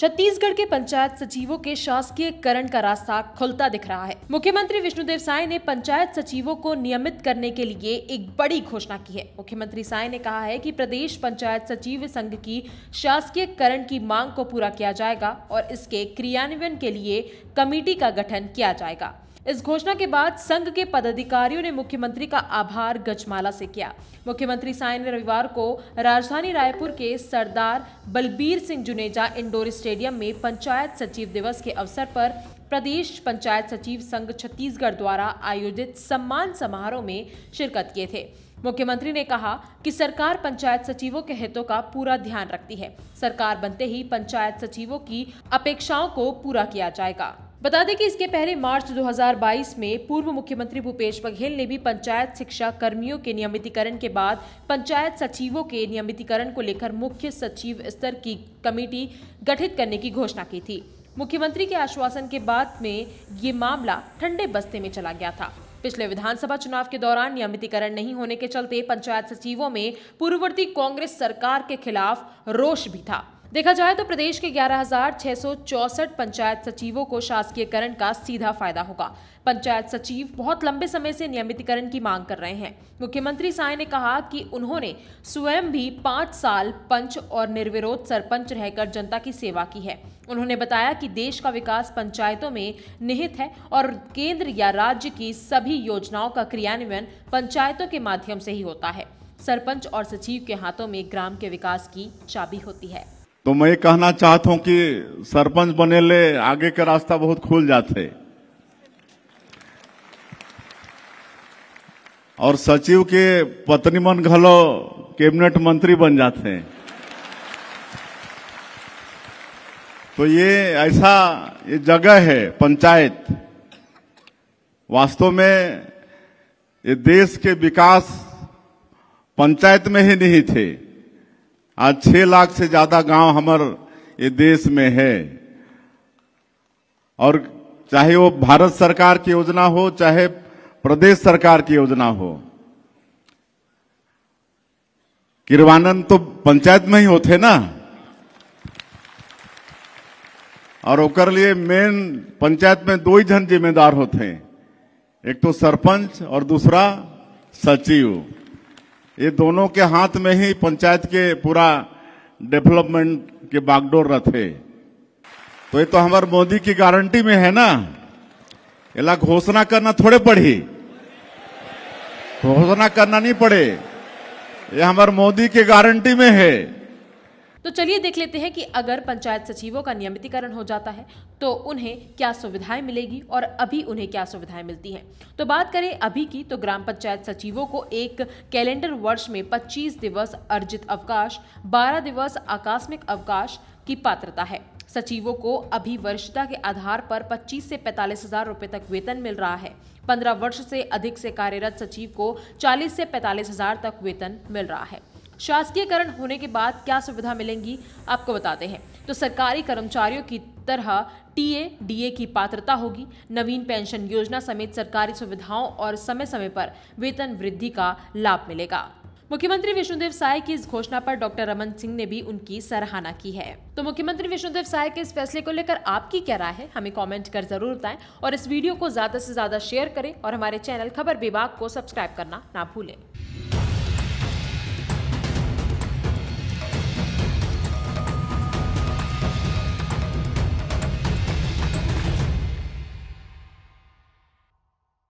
छत्तीसगढ़ के पंचायत सचिवों के शासकीय करण का रास्ता खुलता दिख रहा है मुख्यमंत्री विष्णुदेव साय ने पंचायत सचिवों को नियमित करने के लिए एक बड़ी घोषणा की है मुख्यमंत्री साय ने कहा है कि प्रदेश पंचायत सचिव संघ की शासकीय करण की मांग को पूरा किया जाएगा और इसके क्रियान्वयन के लिए कमेटी का गठन किया जाएगा इस घोषणा के बाद संघ के पदाधिकारियों ने मुख्यमंत्री का आभार गजमाला से किया मुख्यमंत्री साय ने रविवार को राजधानी रायपुर के सरदार बलबीर सिंह जुनेजा इंडोर स्टेडियम में पंचायत सचिव दिवस के अवसर पर प्रदेश पंचायत सचिव संघ छत्तीसगढ़ द्वारा आयोजित सम्मान समारोह में शिरकत किए थे मुख्यमंत्री ने कहा कि सरकार पंचायत सचिवों के हितों का पूरा ध्यान रखती है सरकार बनते ही पंचायत सचिवों की अपेक्षाओं को पूरा किया जाएगा बता दें कि इसके पहले मार्च 2022 में पूर्व मुख्यमंत्री भूपेश बघेल ने भी पंचायत शिक्षा कर्मियों के नियमितीकरण के बाद पंचायत सचिवों के नियमितीकरण को लेकर मुख्य सचिव स्तर की कमेटी गठित करने की घोषणा की थी मुख्यमंत्री के आश्वासन के बाद में ये मामला ठंडे बस्ते में चला गया था पिछले विधानसभा चुनाव के दौरान नियमितीकरण नहीं होने के चलते पंचायत सचिवों में पूर्ववर्ती कांग्रेस सरकार के खिलाफ रोष भी था देखा जाए तो प्रदेश के ग्यारह पंचायत सचिवों को शासकीयकरण का सीधा फायदा होगा पंचायत सचिव बहुत लंबे समय से नियमितीकरण की मांग कर रहे हैं मुख्यमंत्री साय ने कहा कि उन्होंने स्वयं भी पाँच साल पंच और निर्विरोध सरपंच रहकर जनता की सेवा की है उन्होंने बताया कि देश का विकास पंचायतों में निहित है और केंद्र या राज्य की सभी योजनाओं का क्रियान्वयन पंचायतों के माध्यम से ही होता है सरपंच और सचिव के हाथों में ग्राम के विकास की चाबी होती है तो मैं कहना चाहता हूं कि सरपंच बने ले आगे का रास्ता बहुत खुल जाते और सचिव के पत्नी मन घलो कैबिनेट मंत्री बन जाते हैं तो ये ऐसा ये जगह है पंचायत वास्तव में ये देश के विकास पंचायत में ही नहीं थे आज छह लाख से ज्यादा गांव हमारे ये देश में है और चाहे वो भारत सरकार की योजना हो चाहे प्रदेश सरकार की योजना हो किरवानंद तो पंचायत में ही होते ना और ओकर लिए मेन पंचायत में दो ही जन जिम्मेदार होते हैं एक तो सरपंच और दूसरा सचिव ये दोनों के हाथ में ही पंचायत के पूरा डेवलपमेंट के बागडोर रहते तो ये तो हमारे मोदी की गारंटी में है ना इला घोषणा करना थोड़े पड़ी घोषणा करना नहीं पड़े ये हमारे मोदी के गारंटी में है तो चलिए देख लेते हैं कि अगर पंचायत सचिवों का नियमितीकरण हो जाता है तो उन्हें क्या सुविधाएं मिलेगी और अभी उन्हें क्या सुविधाएं मिलती हैं तो बात करें अभी की तो ग्राम पंचायत सचिवों को एक कैलेंडर वर्ष में 25 दिवस अर्जित अवकाश 12 दिवस आकस्मिक अवकाश की पात्रता है सचिवों को अभी वर्षता के आधार पर 25 से पैंतालीस हजार रुपये तक वेतन मिल रहा है 15 वर्ष से अधिक से कार्यरत सचिव को 40 से पैंतालीस हजार तक वेतन मिल रहा है शासकीयकरण होने के बाद क्या सुविधा मिलेंगी आपको बताते हैं तो सरकारी कर्मचारियों की तरह टीए डीए की पात्रता होगी नवीन पेंशन योजना समेत सरकारी सुविधाओं और समय समय पर वेतन वृद्धि का लाभ मिलेगा मुख्यमंत्री विष्णुदेव साय की इस घोषणा पर डॉक्टर रमन सिंह ने भी उनकी सराहना की है तो मुख्यमंत्री विष्णुदेव साय के इस फैसले को लेकर आपकी क्या राय है हमें कमेंट कर जरूर बताएं और इस वीडियो को ज्यादा से ज्यादा शेयर करें और हमारे चैनल खबर विभाग को सब्सक्राइब करना ना भूलें